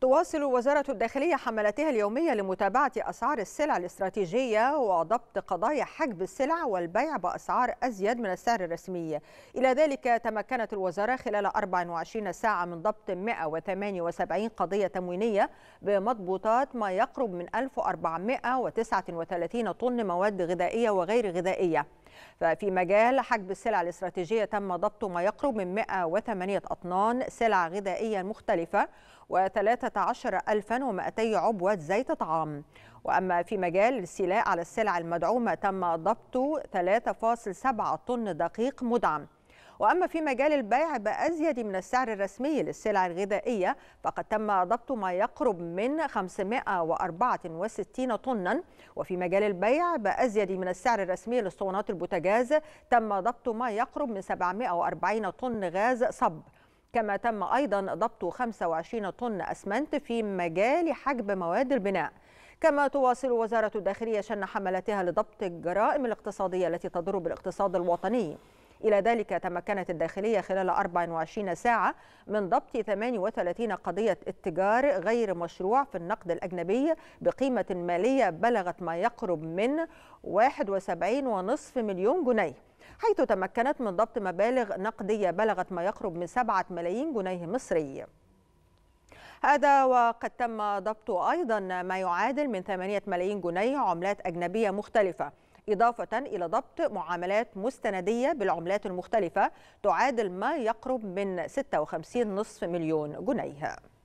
تواصل وزارة الداخلية حملاتها اليومية لمتابعة أسعار السلع الاستراتيجية وضبط قضايا حجب السلع والبيع بأسعار أزيد من السعر الرسمي إلى ذلك تمكنت الوزارة خلال 24 ساعة من ضبط 178 قضية تموينية بمضبوطات ما يقرب من 1439 طن مواد غذائية وغير غذائية ففي مجال حجب السلع الاستراتيجية تم ضبط ما يقرب من 108 أطنان سلع غذائية مختلفة وثلاثة 13200 عبوة زيت طعام وأما في مجال السلاء على السلع المدعومة تم ضبط 3.7 طن دقيق مدعم وأما في مجال البيع بأزيد من السعر الرسمي للسلع الغذائية فقد تم ضبط ما يقرب من 564 طنا وفي مجال البيع بأزيد من السعر الرسمي لاسطوانات البوتاجاز تم ضبط ما يقرب من 740 طن غاز صب كما تم أيضا ضبط 25 طن أسمنت في مجال حجب مواد البناء كما تواصل وزارة الداخلية شن حملاتها لضبط الجرائم الاقتصادية التي تضر بالاقتصاد الوطني إلى ذلك تمكنت الداخلية خلال 24 ساعة من ضبط 38 قضية اتجار غير مشروع في النقد الأجنبي بقيمة مالية بلغت ما يقرب من 71.5 مليون جنيه حيث تمكنت من ضبط مبالغ نقدية بلغت ما يقرب من 7 ملايين جنيه مصري هذا وقد تم ضبط أيضا ما يعادل من 8 ملايين جنيه عملات أجنبية مختلفة إضافة إلى ضبط معاملات مستندية بالعملات المختلفة تعادل ما يقرب من 56.5 مليون جنيه